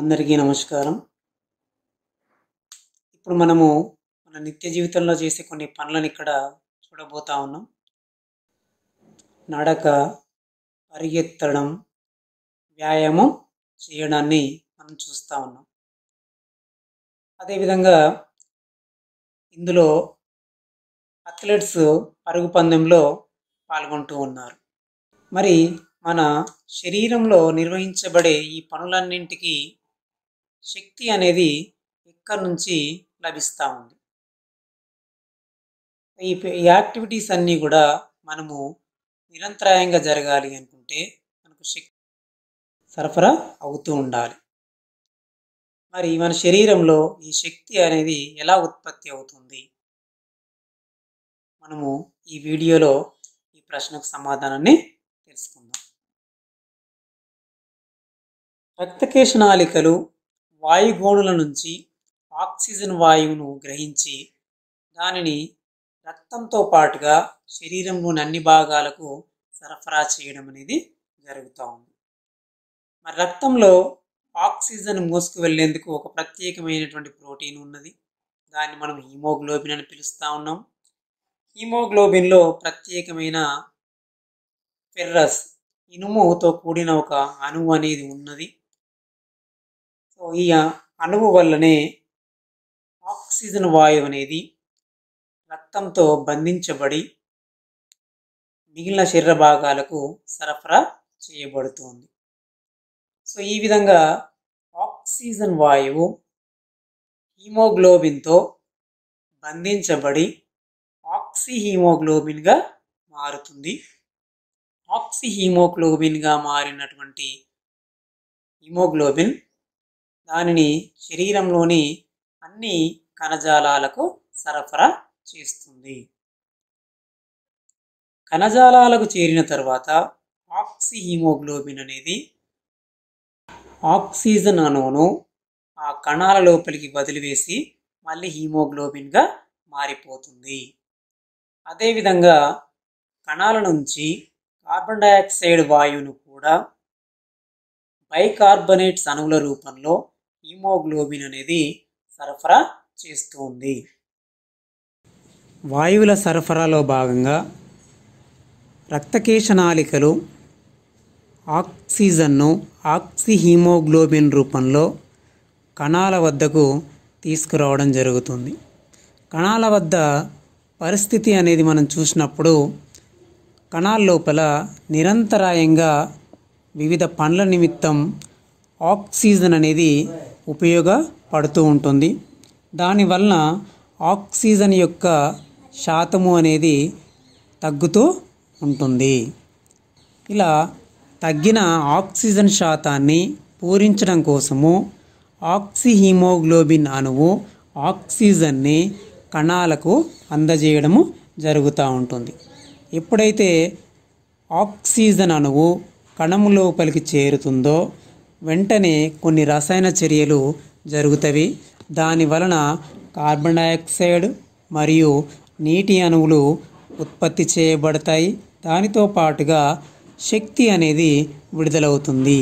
అందరికీ నమస్కారం ఇప్పుడు మనము మన నిత్య జీవితంలో చేసే కొన్ని పనులను ఇక్కడ చూడబోతా ఉన్నాం నడక పరిగెత్తడం వ్యాయామం చేయడాన్ని మనం చూస్తూ ఉన్నాం అదేవిధంగా ఇందులో అథ్లెట్స్ పరుగు పందెంలో పాల్గొంటూ ఉన్నారు మరి మన శరీరంలో నిర్వహించబడే ఈ పనులన్నింటికీ శక్తి అనేది ఇక్కడ నుంచి లభిస్తూ ఉంది ఈ యాక్టివిటీస్ అన్నీ కూడా మనము నిరంతరాయంగా జరగాలి అనుకుంటే మనకు శక్తి సరఫరా అవుతూ ఉండాలి మరి మన శరీరంలో ఈ శక్తి అనేది ఎలా ఉత్పత్తి అవుతుంది మనము ఈ వీడియోలో ఈ ప్రశ్నకు సమాధానాన్ని తెలుసుకుందాం రక్తకేశనాళికలు వాయుగోడుల నుంచి ఆక్సిజన్ వాయువును గ్రహించి దానిని రక్తంతో పాటుగా శరీరంలోని అన్ని భాగాలకు సరఫరా చేయడం అనేది జరుగుతూ ఉంది మరి రక్తంలో ఆక్సిజన్ మోసుకు వెళ్లేందుకు ఒక ప్రత్యేకమైనటువంటి ప్రోటీన్ ఉన్నది దాన్ని మనం హీమోగ్లోబిన్ అని పిలుస్తూ ఉన్నాం హీమోగ్లోబిన్లో ప్రత్యేకమైన ఫెర్రస్ ఇనుముతో కూడిన ఒక అణువు అనేది ఉన్నది ఈ అణువు వల్లనే ఆక్సిజన్ వాయువు అనేది రక్తంతో బంధించబడి మిగిలిన శరీర భాగాలకు సరఫరా చేయబడుతుంది సో ఈ విధంగా ఆక్సిజన్ వాయువు హీమోగ్లోబిన్తో బంధించబడి ఆక్సిహీమోగ్లోబిన్గా మారుతుంది ఆక్సిహీమోగ్లోబిన్గా మారినటువంటి హిమోగ్లోబిన్ దానిని శరీరంలోని అన్ని కణజాలాలకు సరఫరా చేస్తుంది కణజాలాలకు చేరిన తర్వాత ఆక్సిహీమోగ్లోబిన్ అనేది ఆక్సిజన్ అణువును ఆ కణాల లోపలికి వదిలివేసి మళ్ళీ హీమోగ్లోబిన్గా మారిపోతుంది అదేవిధంగా కణాల నుంచి కార్బన్ డయాక్సైడ్ వాయువును కూడా బైకార్బనేట్స్ అణువుల రూపంలో హీమోగ్లోబిన్ అనేది సరఫరా చేస్తుంది వాయువుల సరఫరాలో భాగంగా రక్తకేశనాళికలు ఆక్సిజన్ను ఆక్సిహీమోగ్లోబిన్ రూపంలో కణాల వద్దకు తీసుకురావడం జరుగుతుంది కణాల వద్ద పరిస్థితి అనేది మనం చూసినప్పుడు కణాల లోపల నిరంతరాయంగా వివిధ పనుల నిమిత్తం ఆక్సిజన్ అనేది ఉపయోగపడుతూ ఉంటుంది దానివలన ఆక్సిజన్ యొక్క శాతము అనేది తగ్గుతూ ఉంటుంది ఇలా తగ్గిన ఆక్సిజన్ శాతాన్ని పూరించడం కోసము ఆక్సిహీమోగ్లోబిన్ అణువు ఆక్సిజన్ని కణాలకు అందజేయడము జరుగుతూ ఉంటుంది ఎప్పుడైతే ఆక్సిజన్ అణువు కణము లోపలికి చేరుతుందో వెంటనే కొన్ని రసాయన చర్యలు జరుగుతవి దాని వలన కార్బన్ డైఆక్సైడ్ మరియు నీటి అణువులు ఉత్పత్తి చేయబడతాయి దానితో పాటుగా శక్తి అనేది విడుదలవుతుంది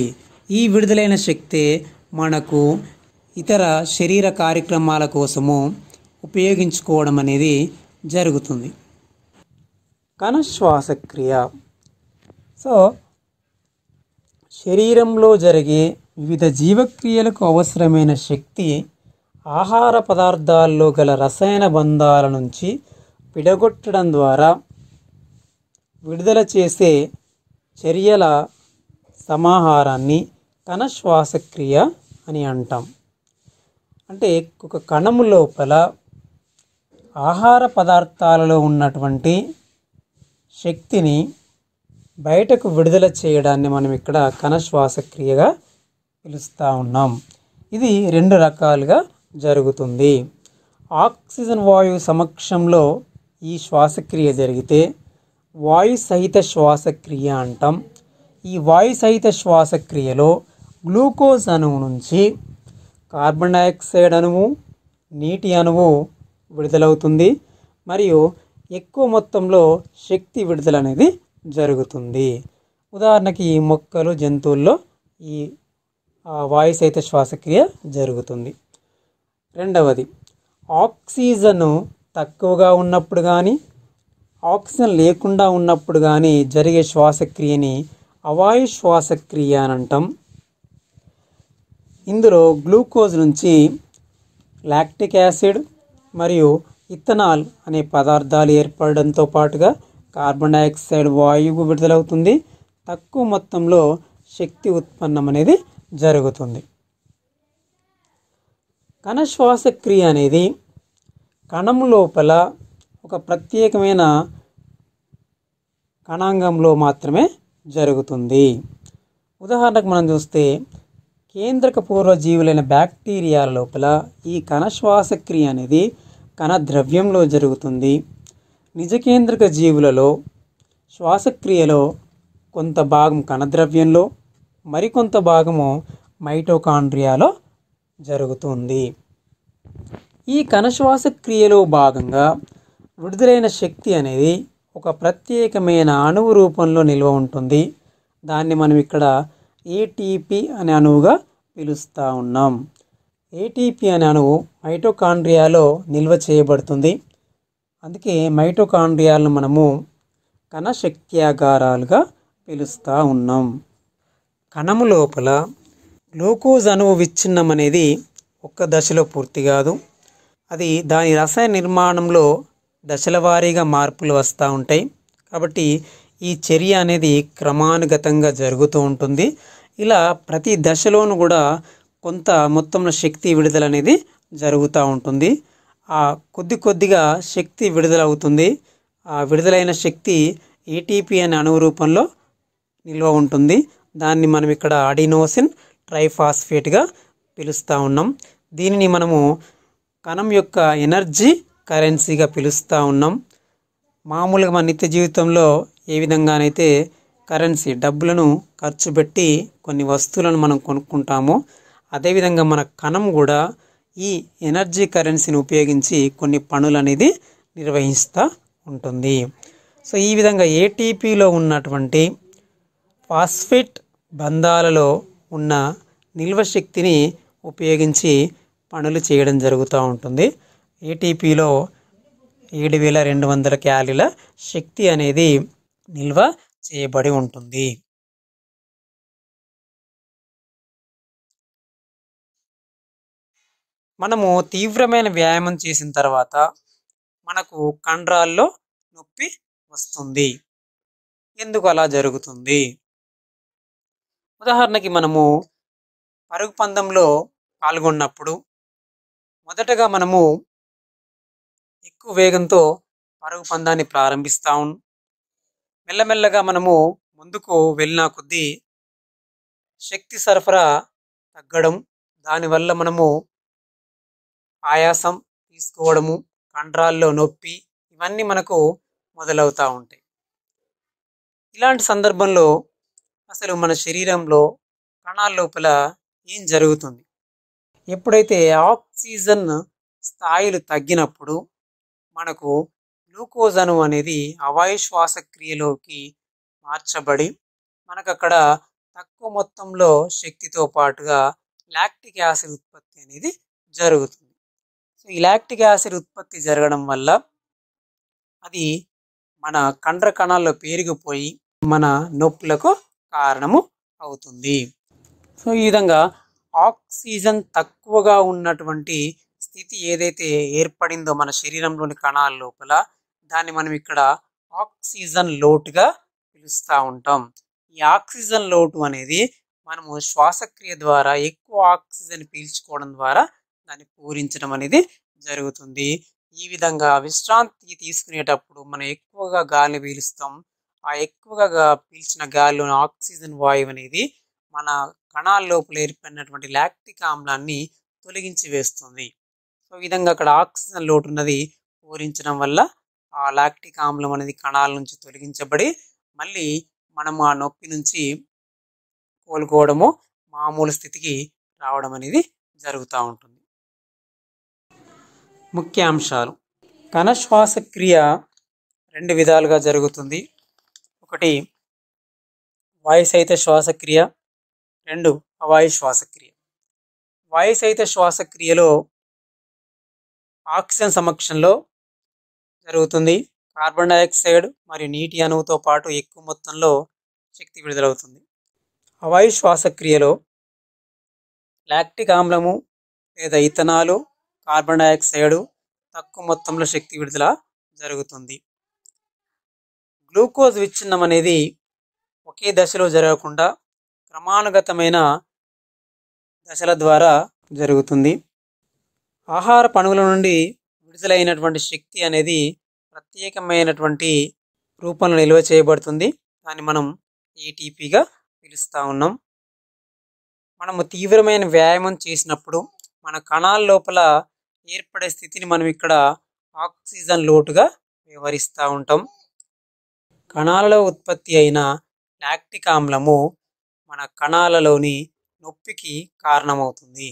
ఈ విడుదలైన శక్తే మనకు ఇతర శరీర కార్యక్రమాల కోసము ఉపయోగించుకోవడం అనేది జరుగుతుంది కణ శ్వాసక్రియ సో శరీరంలో జరిగే వివిధ జీవక్రియలకు అవసరమైన శక్తి ఆహార పదార్థాల్లో గల రసాయన బంధాల నుంచి విడగొట్టడం ద్వారా విడుదల చేసే చర్యల సమాహారాన్ని కణ శ్వాసక్రియ అని అంటాం అంటే ఒక కణము లోపల ఆహార పదార్థాలలో ఉన్నటువంటి శక్తిని బయటకు విడుదల చేయడాన్ని మనం ఇక్కడ శ్వాసక్రియగా పిలుస్తూ ఉన్నాం ఇది రెండు రకాలుగా జరుగుతుంది ఆక్సిజన్ వాయువు సమక్షంలో ఈ శ్వాసక్రియ జరిగితే వాయు సహిత శ్వాసక్రియ అంటాం ఈ వాయు సహిత శ్వాసక్రియలో గ్లూకోజ్ అణువు నుంచి కార్బన్ డైఆక్సైడ్ అణువు నీటి అణువు విడుదలవుతుంది మరియు ఎక్కువ మొత్తంలో శక్తి విడుదల అనేది జరుగుతుంది ఉదాహరణకి ఈ మొక్కలు జంతువుల్లో ఈ వాయుస్ అయితే శ్వాసక్రియ జరుగుతుంది రెండవది ఆక్సిజను తక్కువగా ఉన్నప్పుడు కానీ ఆక్సిజన్ లేకుండా ఉన్నప్పుడు కానీ జరిగే శ్వాసక్రియని అవాయు శ్వాసక్రియ అని అంటాం ఇందులో గ్లూకోజ్ నుంచి లాక్టిక్ యాసిడ్ మరియు ఇథనాల్ అనే పదార్థాలు ఏర్పడడంతో పాటుగా కార్బన్ డైఆక్సైడ్ వాయువు విడుదలవుతుంది తక్కువ మొత్తంలో శక్తి ఉత్పన్నం అనేది జరుగుతుంది కణ శ్వాసక్రియ అనేది కణం లోపల ఒక ప్రత్యేకమైన కణాంగంలో మాత్రమే జరుగుతుంది ఉదాహరణకు మనం చూస్తే కేంద్రక పూర్వజీవులైన బ్యాక్టీరియాల లోపల ఈ కణ శ్వాసక్రియ అనేది కణ ద్రవ్యంలో జరుగుతుంది నిజకేంద్రక జీవులలో శ్వాసక్రియలో కొంత భాగం కణద్రవ్యంలో మరికొంత భాగము మైటోకాండ్రియాలో జరుగుతుంది ఈ కణశ్వాసక్రియలో భాగంగా విడుదలైన శక్తి అనేది ఒక ప్రత్యేకమైన అణువు రూపంలో నిల్వ ఉంటుంది దాన్ని మనం ఇక్కడ ఏటీపీ అనే అణువుగా పిలుస్తూ ఉన్నాం ఏటీపీ అనే అణువు మైటోకాండ్రియాలో నిల్వ చేయబడుతుంది అందుకే మైటోకాండ్రియాలను మనము కణశక్త్యాగారాలుగా పిలుస్తూ ఉన్నాం కణము లోపల గ్లూకోజ్ అణువు విచ్ఛిన్నం అనేది ఒక్క దశలో పూర్తి కాదు అది దాని రసాయన నిర్మాణంలో దశల వారీగా మార్పులు వస్తూ ఉంటాయి కాబట్టి ఈ చర్య అనేది క్రమానుగతంగా జరుగుతూ ఉంటుంది ఇలా ప్రతి దశలోనూ కూడా కొంత మొత్తంలో శక్తి విడుదల అనేది జరుగుతూ ఉంటుంది కొద్ది కొద్దిగా శక్తి విడుదలవుతుంది ఆ విడుదలైన శక్తి ఏటీపీ అనే అణువు రూపంలో నిల్వ ఉంటుంది దాన్ని మనం ఇక్కడ అడినోసిన్ ట్రైఫాస్ఫేట్గా పిలుస్తూ ఉన్నాం దీనిని మనము కణం యొక్క ఎనర్జీ కరెన్సీగా పిలుస్తూ ఉన్నాం మామూలుగా మన నిత్య జీవితంలో ఏ విధంగానైతే కరెన్సీ డబ్బులను ఖర్చు పెట్టి కొన్ని వస్తువులను మనం కొనుక్కుంటామో అదేవిధంగా మన కణం కూడా ఈ ఎనర్జీ కరెన్సీని ఉపయోగించి కొన్ని పనులు అనేది నిర్వహిస్తూ ఉంటుంది సో ఈ విధంగా ఏటీపీలో ఉన్నటువంటి ఫాస్ఫేట్ బంధాలలో ఉన్న నిల్వ శక్తిని ఉపయోగించి పనులు చేయడం జరుగుతూ ఉంటుంది ఏటీపీలో ఏడు వేల రెండు వందల క్యాలీల శక్తి అనేది నిల్వ చేయబడి ఉంటుంది మనము తీవ్రమైన వ్యాయామం చేసిన తర్వాత మనకు కండరాల్లో నొప్పి వస్తుంది ఎందుకు అలా జరుగుతుంది ఉదాహరణకి మనము పరుగు పందంలో పాల్గొన్నప్పుడు మొదటగా మనము ఎక్కువ వేగంతో పరుగు పందాన్ని ప్రారంభిస్తాం మెల్లమెల్లగా మనము ముందుకు వెళ్ళిన కొద్దీ శక్తి సరఫరా తగ్గడం దానివల్ల మనము ఆయాసం తీసుకోవడము కండరాల్లో నొప్పి ఇవన్నీ మనకు మొదలవుతూ ఉంటాయి ఇలాంటి సందర్భంలో అసలు మన శరీరంలో కణాల లోపల ఏం జరుగుతుంది ఎప్పుడైతే ఆక్సిజన్ స్థాయిలు తగ్గినప్పుడు మనకు గ్లూకోజ్ అను అనేది క్రియలోకి మార్చబడి మనకు అక్కడ తక్కువ మొత్తంలో శక్తితో పాటుగా లాక్టిక్ యాసిడ్ ఉత్పత్తి అనేది జరుగుతుంది ఇలాక్టిక్ యాసిడ్ ఉత్పత్తి జరగడం వల్ల అది మన కండ్ర కణాల్లో పేరుకుపోయి మన నొప్పులకు కారణము అవుతుంది సో ఈ విధంగా ఆక్సిజన్ తక్కువగా ఉన్నటువంటి స్థితి ఏదైతే ఏర్పడిందో మన శరీరంలోని కణాల లోపల దాన్ని మనం ఇక్కడ ఆక్సిజన్ లోటుగా పిలుస్తూ ఉంటాం ఈ ఆక్సిజన్ లోటు అనేది మనము శ్వాసక్రియ ద్వారా ఎక్కువ ఆక్సిజన్ పీల్చుకోవడం ద్వారా దాన్ని పూరించడం అనేది జరుగుతుంది ఈ విధంగా విశ్రాంతి తీసుకునేటప్పుడు మనం ఎక్కువగా గాలి పీలుస్తాం ఆ ఎక్కువగా పీల్చిన గాలిలోని ఆక్సిజన్ వాయువు అనేది మన కణాల లోపల ఏర్పడినటువంటి లాక్టిక్ ఆమ్లాన్ని తొలగించి వేస్తుంది సో ఈ విధంగా అక్కడ ఆక్సిజన్ లోటు ఉన్నది పూరించడం వల్ల ఆ లాక్టిక్ ఆమ్లం అనేది కణాల నుంచి తొలగించబడి మళ్ళీ మనం ఆ నొప్పి నుంచి కోలుకోవడము మామూలు స్థితికి రావడం అనేది జరుగుతూ ఉంటుంది ముఖ్య ముఖ్యాంశాలు కణశ్వాసక్రియ రెండు విధాలుగా జరుగుతుంది ఒకటి వాయుసహిత శ్వాసక్రియ రెండు అవాయు శ్వాసక్రియ వాయుసహిత శ్వాసక్రియలో ఆక్సిజన్ సమక్షంలో జరుగుతుంది కార్బన్ డైఆక్సైడ్ మరియు నీటి అణువుతో పాటు ఎక్కువ మొత్తంలో శక్తి విడుదలవుతుంది అవాయు శ్వాసక్రియలో లాక్టిక్ ఆమ్లము లేదా ఇథనాలు కార్బన్ డైఆక్సైడ్ తక్కువ మొత్తంలో శక్తి విడుదల జరుగుతుంది గ్లూకోజ్ విచ్ఛిన్నం అనేది ఒకే దశలో జరగకుండా క్రమానుగతమైన దశల ద్వారా జరుగుతుంది ఆహార పణువుల నుండి విడుదలైనటువంటి శక్తి అనేది ప్రత్యేకమైనటువంటి రూపంలో నిల్వ చేయబడుతుంది దాన్ని మనం ఏటీపీగా పిలుస్తూ ఉన్నాం మనము తీవ్రమైన వ్యాయామం చేసినప్పుడు మన కణాల లోపల ఏర్పడే స్థితిని మనం ఇక్కడ ఆక్సిజన్ లోటుగా వివరిస్తూ ఉంటాం కణాలలో ఉత్పత్తి అయిన లాక్టిక్ ఆమ్లము మన కణాలలోని నొప్పికి కారణమవుతుంది